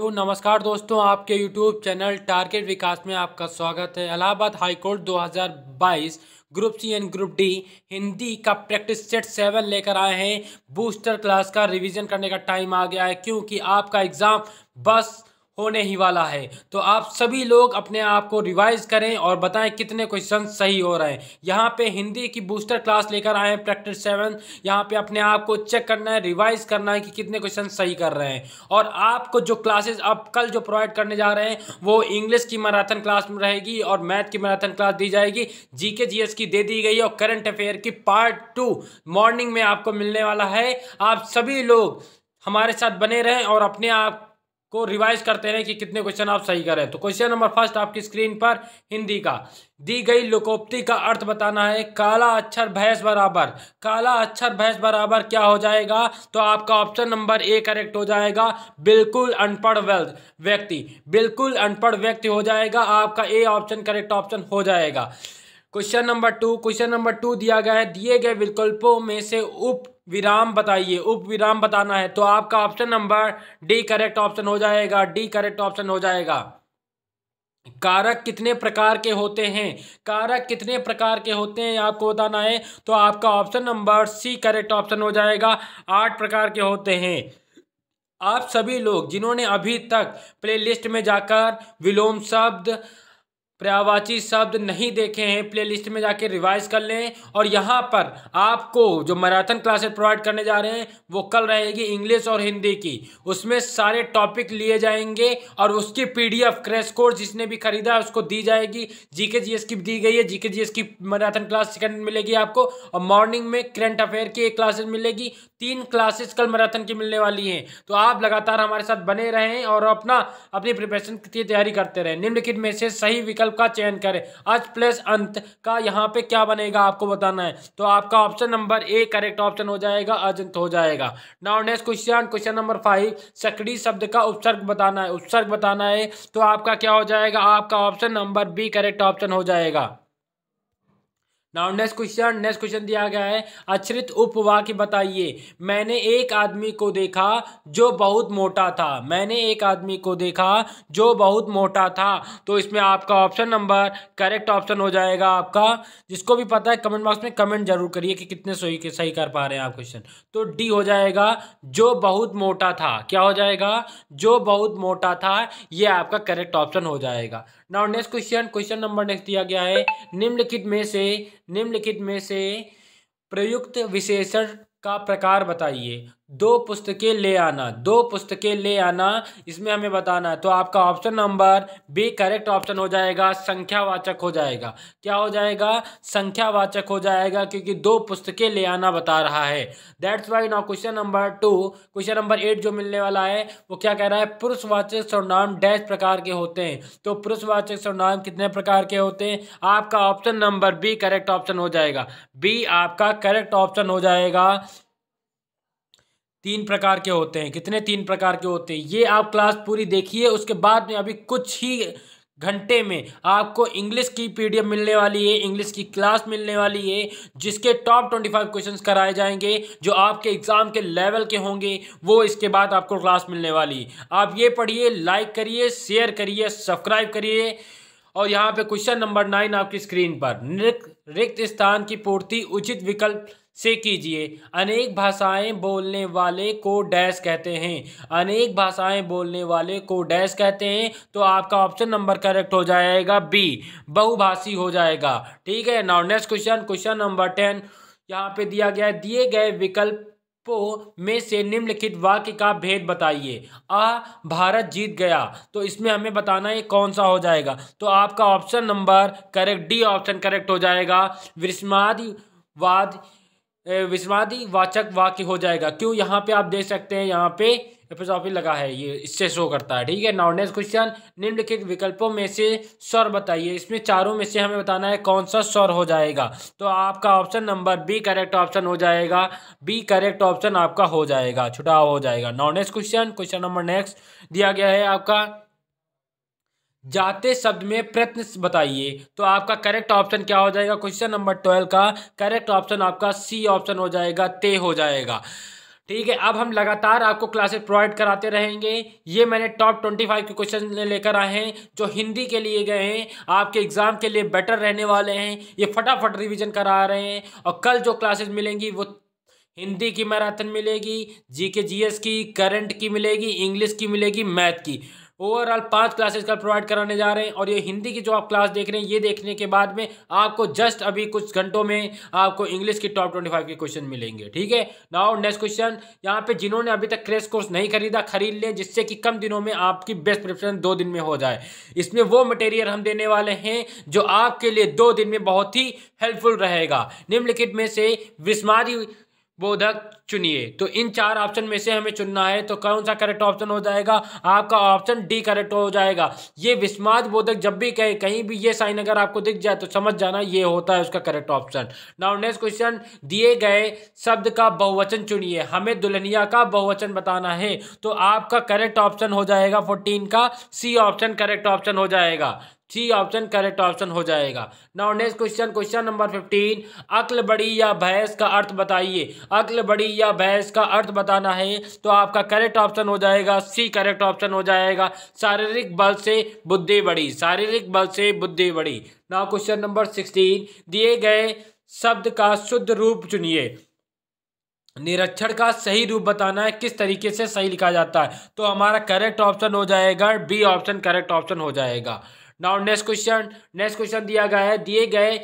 hello नमस्कार दोस्तों आपके यूट्यूब चैनल टारगेट विकास में आपका स्वागत है Allahabad high court 2022 group C and group D Hindi का प्रैक्टिस सेट सेवन लेकर आए हैं बूस्टर क्लास का रिवीजन करने का टाइम आ गया है क्योंकि आपका एग्ज़ाम बस होने ही वाला है तो आप सभी लोग अपने आप को रिवाइज करें और बताएं कितने क्वेश्चन सही हो रहे हैं यहाँ पे हिंदी की बूस्टर क्लास लेकर आए हैं प्रैक्टिस सेवन यहाँ पे अपने आप को चेक करना है रिवाइज करना है कि कितने क्वेश्चन सही कर रहे हैं और आपको जो क्लासेस आप कल जो प्रोवाइड करने जा रहे हैं वो इंग्लिश की मैराथन क्लास में रहेगी और मैथ की मैराथन क्लास दी जाएगी जी के जी एस की दे दी गई है और करंट अफेयर की पार्ट टू मॉर्निंग में आपको मिलने वाला है आप सभी लोग हमारे साथ बने रहें और अपने आप को रिवाइज करते रहें कि कितने क्वेश्चन आप सही करें तो क्वेश्चन नंबर फर्स्ट आपकी स्क्रीन पर हिंदी का दी गई लोकोक्ति का अर्थ बताना है काला अक्षर भैंस बराबर काला अक्षर भैंस बराबर क्या हो जाएगा तो आपका ऑप्शन नंबर ए करेक्ट हो जाएगा बिल्कुल अनपढ़ वेल्थ व्यक्ति बिल्कुल अनपढ़ व्यक्ति हो जाएगा आपका ए ऑप्शन करेक्ट ऑप्शन हो जाएगा question number two question number two दिया गया है दिए गए विकल्पों में से उप विराम बताइए उप विराम बताना है तो आपका option number D correct option हो जाएगा डी करेक्ट ऑप्शन हो जाएगा कारक कितने प्रकार के होते हैं कारक कितने प्रकार के होते हैं आपको बताना है तो आपका option number C correct option हो जाएगा आठ प्रकार के होते हैं आप सभी लोग जिन्होंने अभी तक प्लेलिस्ट में जाकर विलोम शब्द पर्यावाची शब्द नहीं देखे हैं प्लेलिस्ट में जाके रिवाइज कर लें और यहाँ पर आपको जो मैराथन क्लासेस प्रोवाइड करने जा रहे हैं वो कल रहेगी इंग्लिश और हिंदी की उसमें सारे टॉपिक लिए जाएंगे और उसकी पीडीएफ क्रैश कोर्स जिसने भी खरीदा है उसको दी जाएगी जीके जीएस की दी गई है जीके जीएस की मैराथन क्लास सेकेंड मिलेगी आपको और मॉर्निंग में करेंट अफेयर की एक क्लासेस मिलेगी तीन क्लासेस कल मैराथन की मिलने वाली हैं तो आप लगातार हमारे साथ बने रहें और अपना अपनी प्रिपरेशन की तैयारी करते रहें निम्नलिखित में से सही विकल्प विकल्प का चयन करें अच प्लस अंत का यहाँ पे क्या बनेगा आपको बताना है तो आपका option number A correct option हो जाएगा अजंत हो जाएगा now next question question number five सकड़ी शब्द का उपसर्ग बताना है उपसर्ग बताना है तो आपका क्या हो जाएगा आपका option number B correct option हो जाएगा now next question next question दिया गया है अचरित उपवाक्य बताइए मैंने एक आदमी को देखा जो बहुत मोटा था मैंने एक आदमी को देखा जो बहुत मोटा था तो इसमें आपका ऑप्शन नंबर करेक्ट ऑप्शन हो जाएगा आपका जिसको भी पता है कमेंट बॉक्स में कमेंट जरूर करिए कि कितने सही सही कर पा रहे हैं आप क्वेश्चन तो डी हो जाएगा जो बहुत मोटा था क्या हो जाएगा जो बहुत मोटा था ये आपका करेक्ट ऑप्शन हो जाएगा now next question question number next दिया गया है निम्नलिखित में से निम्नलिखित में से प्रयुक्त विशेषण का प्रकार बताइए दो पुस्तकें ले आना दो पुस्तकें ले आना इसमें हमें बताना है तो आपका option number B correct option हो जाएगा संख्यावाचक हो जाएगा क्या हो जाएगा संख्यावाचक हो जाएगा क्योंकि दो पुस्तकें ले आना बता रहा है that's why now question number two question number eight जो मिलने वाला है वो क्या कह रहा है पुरुषवाचक सर्वनाम डैश प्रकार के होते हैं तो पुरुषवाचक सर्वनाम कितने प्रकार के होते हैं आपका option number B correct option हो जाएगा बी आपका करेक्ट ऑप्शन हो जाएगा तीन प्रकार के होते हैं कितने तीन प्रकार के होते हैं ये आप क्लास पूरी देखिए उसके बाद में अभी कुछ ही घंटे में आपको इंग्लिश की पीडीएफ मिलने वाली है इंग्लिश की क्लास मिलने वाली है जिसके टॉप ट्वेंटी फाइव क्वेश्चन कराए जाएंगे जो आपके एग्ज़ाम के लेवल के होंगे वो इसके बाद आपको क्लास मिलने वाली आप ये पढ़िए लाइक करिए शेयर करिए सब्सक्राइब करिए और यहाँ पे क्वेश्चन नंबर नाइन आपकी स्क्रीन पर रिक्त स्थान की पूर्ति उचित विकल्प से कीजिए अनेक भाषाएं बोलने वाले को डैश कहते हैं अनेक भाषाएं बोलने वाले को डैश कहते हैं तो आपका ऑप्शन नंबर करेक्ट हो जाएगा बी बहुभाषी हो जाएगा ठीक है now next question question number ten यहाँ पे दिया गया है दिए गए विकल्प पो में से निम्नलिखित वाक्य का भेद बताइए आ भारत जीत गया तो इसमें हमें बताना है कौन सा हो जाएगा तो आपका option number correct D option correct हो जाएगा विस्मादवाद विश्वादी वाचक वाक्य हो जाएगा क्यों यहाँ पे आप देख सकते हैं यहाँ पे एपिसोफी लगा है ये इससे शो करता है ठीक है नाउ नेक्स्ट क्वेश्चन निम्नलिखित विकल्पों में से स्वर बताइए इसमें चारों में से हमें बताना है कौन सा स्वर हो जाएगा तो आपका option number B correct option हो जाएगा बी करेक्ट ऑप्शन आपका हो जाएगा छुटाव हो जाएगा now next question question number next दिया गया है आपका जाते शब्द में प्रयत्न बताइए तो आपका करेक्ट ऑप्शन क्या हो जाएगा क्वेश्चन नंबर ट्वेल्व का करेक्ट ऑप्शन आपका सी ऑप्शन हो जाएगा ते हो जाएगा ठीक है अब हम लगातार आपको क्लासेस प्रोवाइड कराते रहेंगे ये मैंने टॉप ट्वेंटी फाइव के क्वेश्चन लेकर आए हैं जो हिंदी के लिए गए हैं आपके एग्ज़ाम के लिए बेटर रहने वाले हैं ये फटाफट रिवीजन करा रहे हैं और कल जो क्लासेस मिलेंगी वो हिंदी की मैराथन मिलेगी जीके जीएस की करंट की मिलेगी इंग्लिश की मिलेगी मैथ की ओवरऑल पांच क्लासेस कल प्रोवाइड कराने जा रहे हैं और ये हिंदी की जो आप क्लास देख रहे हैं ये देखने के बाद में आपको जस्ट अभी कुछ घंटों में आपको इंग्लिश की टॉप ट्वेंटी फाइव के क्वेश्चन मिलेंगे ठीक है नाउ नेक्स्ट क्वेश्चन यहाँ पे जिन्होंने अभी तक क्रेश कोर्स नहीं खरीदा खरीद लें जिससे कि कम दिनों में आपकी बेस्ट प्रिपरेशन दो दिन में हो जाए इसमें वो मटेरियल हम देने वाले हैं जो आपके लिए दो दिन में बहुत ही हेल्पफुल रहेगा निम्नलिखित में से विस्मारी बोधक चुनिए तो इन चार ऑप्शन में से हमें चुनना है तो कौन सा करेक्ट ऑप्शन हो जाएगा आपका ऑप्शन डी करेक्ट हो जाएगा ये विस्माद बोधक जब भी कहे कहीं भी ये साइन अगर आपको दिख जाए तो समझ जाना ये होता है उसका correct option now next question दिए गए शब्द का बहुवचन चुनिए हमें दुल्हनिया का बहुवचन बताना है तो आपका करेक्ट ऑप्शन हो जाएगा फोर्टीन का सी ऑप्शन करेक्ट ऑप्शन हो जाएगा सी ऑप्शन करेक्ट ऑप्शन हो जाएगा now next question question number fifteen अक्ल बड़ी या भैंस का अर्थ बताइए अक्ल बड़ी या भैंस का अर्थ बताना है तो आपका करेक्ट ऑप्शन हो जाएगा सी करेक्ट ऑप्शन हो जाएगा शारीरिक बल से बुद्धि बड़ी शारीरिक बल से बुद्धि बड़ी नाउ क्वेश्चन नंबर सिक्सटीन दिए गए शब्द का शुद्ध रूप चुनिए निरक्षर का सही रूप बताना है किस तरीके से सही लिखा जाता है तो हमारा करेक्ट ऑप्शन हो जाएगा बी ऑप्शन करेक्ट ऑप्शन हो जाएगा now next question next question दिया गया है दिए गए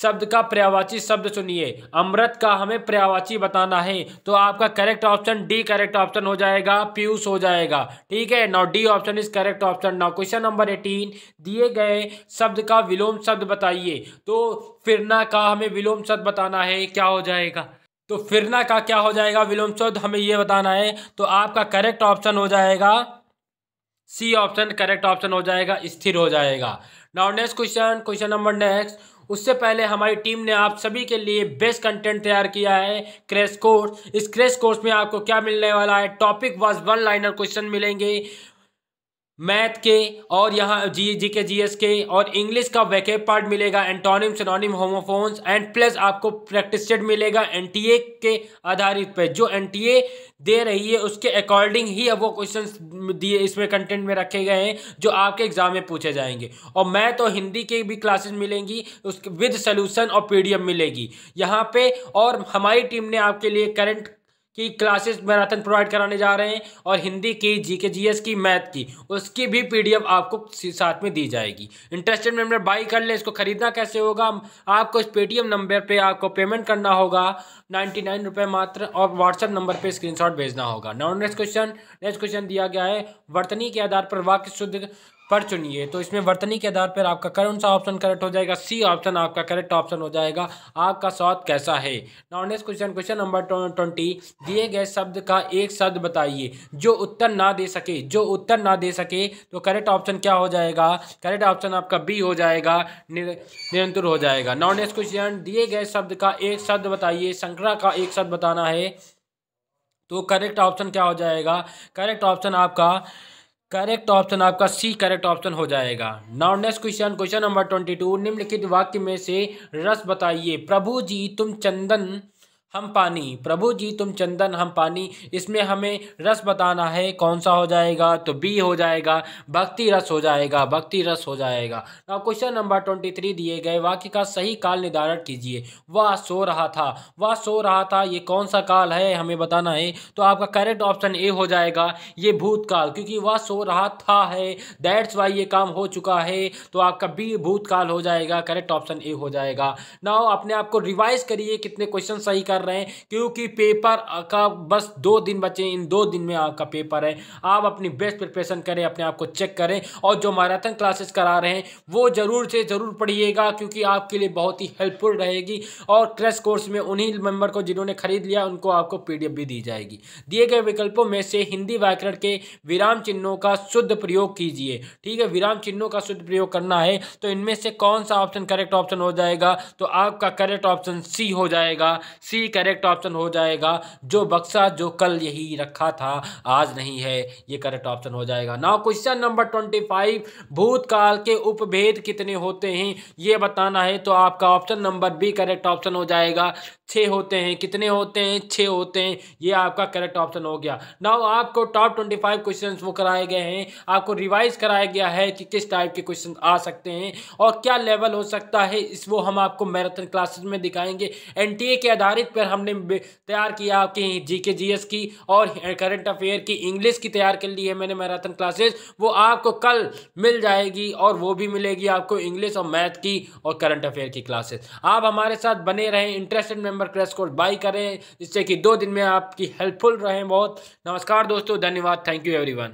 शब्द का पर्यावाची शब्द सुनिए अमृत का हमें पर्यावाची बताना है तो आपका correct option D correct option हो जाएगा पीयूष हो जाएगा ठीक है now D option is correct option now question number eighteen दिए गए शब्द का विलोम शब्द बताइए तो फिरना का हमें विलोम शब्द बताना है क्या हो जाएगा तो फिरना का क्या हो जाएगा विलोम शब्द हमें ये बताना है तो आपका करेक्ट ऑप्शन हो जाएगा सी ऑप्शन करेक्ट ऑप्शन हो जाएगा स्थिर हो जाएगा now next question question number next उससे पहले हमारी टीम ने आप सभी के लिए बेस्ट कंटेंट तैयार किया है क्रेश कोर्स इस क्रेश कोर्स में आपको क्या मिलने वाला है topic wise one liner question मिलेंगे मैथ के और यहाँ जी जी के जी एस के और इंग्लिश का वैके पार्ट मिलेगा antonym synonym homophones and plus आपको प्रैक्टिस सेट मिलेगा एन टी ए के आधारित पे जो एन टी ए दे रही है उसके अकॉर्डिंग ही अब वो क्वेश्चन दिए इसमें कंटेंट में रखे गए हैं जो आपके एग्जाम में पूछे जाएंगे और मैथ और हिंदी के भी क्लासेस मिलेंगी उसके विद सोल्यूशन और पी डी एफ मिलेगी यहाँ पे और हमारी टीम ने आपके लिए करंट की क्लासेस मैराथन प्रोवाइड कराने जा रहे हैं और हिंदी की जी के जी एस की मैथ की उसकी भी पी डी एफ आपको साथ में दी जाएगी इंटरेस्टेड मेम्बर बाई कर ले इसको खरीदना कैसे होगा आपको इस पेटीएम नंबर पे आपको पेमेंट करना होगा नाइन्टी नाइन रुपये मात्र और व्हाट्सएप नंबर पे स्क्रीनशॉट भेजना होगा now next question next question दिया गया है वर्तनी के आधार पर वाक्य शुद्ध पर चुनिए तो इसमें वर्तनी के आधार पर आपका कौन सा ऑप्शन करेक्ट हो जाएगा सी ऑप्शन आपका करेक्ट ऑप्शन हो जाएगा आपका स्वाद कैसा है now question question number twenty दिए गए शब्द का एक शब्द बताइए जो उत्तर ना दे सके जो उत्तर ना दे सके तो करेक्ट ऑप्शन क्या हो जाएगा करेक्ट ऑप्शन आपका बी हो जाएगा निरंतर हो जाएगा नाउ क्वेश्चन दिए गए शब्द का एक शब्द बताइए संकरा का एक शब्द बताना है तो करेक्ट ऑप्शन क्या हो जाएगा करेक्ट ऑप्शन आपका करेक्ट ऑप्शन आपका सी करेक्ट ऑप्शन हो जाएगा now next question question number twenty two निम्नलिखित वाक्य में से रस बताइए प्रभु जी तुम चंदन हम पानी प्रभु जी तुम चंदन हम पानी इसमें हमें रस बताना है कौन सा हो जाएगा तो बी हो जाएगा भक्ति रस हो जाएगा भक्ति रस हो जाएगा ना क्वेश्चन नंबर ट्वेंटी थ्री दिए गए वाक्य का सही काल निर्धारण कीजिए वह सो रहा था वह सो रहा था ये कौन सा काल है हमें बताना है तो आपका करेक्ट ऑप्शन ए हो जाएगा ये भूतकाल क्योंकि वह सो रहा था है दैट्स वाई ये काम हो चुका है तो आपका बी भूतकाल हो जाएगा करेक्ट ऑप्शन ए हो जाएगा ना अपने आप को रिवाइज करिए कितने क्वेश्चन सही कर कर रहे हैं क्योंकि पेपर का बस दो दिन बचे इन दो दिन में आपका पेपर है आप अपनी बेस्ट प्रिपरेशन करें अपने आप को चेक करें और जो मैराथन क्लासेस करा रहे हैं वो ज़रूर से ज़रूर पढ़िएगा क्योंकि आपके लिए बहुत ही हेल्पफुल रहेगी और क्रैश कोर्स में उन्हीं मेंबर को जिन्होंने खरीद लिया उनको आपको पीडीएफ भी दी जाएगी दिए गए विकल्पों में से हिंदी व्याकरण के विराम चिन्हों का शुद्ध प्रयोग कीजिए ठीक है विराम चिन्हों का शुद्ध प्रयोग करना है तो इनमें से कौन सा ऑप्शन करेक्ट ऑप्शन हो जाएगा तो आपका करेक्ट ऑप्शन सी हो जाएगा सी करेक्ट ऑप्शन हो जाएगा जो बक्सा जो कल यही रखा था आज नहीं है ये करेक्ट ऑप्शन हो जाएगा now question number twenty five भूतकाल के उपभेद कितने होते हैं ये बताना है तो आपका option number B correct option हो जाएगा छः होते हैं कितने होते हैं छः होते हैं ये आपका करेक्ट ऑप्शन हो गया नाउ आपको टॉप ट्वेंटी फाइव क्वेश्चन वो कराए गए हैं आपको रिवाइज कराया गया है कि किस टाइप के क्वेश्चन आ सकते हैं और क्या लेवल हो सकता है इस वो हम आपको मैराथन क्लासेस में दिखाएंगे एनटीए के आधारित पेपर हमने तैयार किया आपके जी के जी की और करंट अफेयर की इंग्लिश की तैयार कर ली है मैंने मैराथन क्लासेस वो आपको कल मिल जाएगी और वो भी मिलेगी आपको इंग्लिश और मैथ की और करंट अफेयर की क्लासेस आप हमारे साथ बने रहें interested member crash course buy करें जिससे कि दो दिन में आपकी हेल्पफुल रहें बहुत नमस्कार दोस्तों धन्यवाद थैंक यू एवरी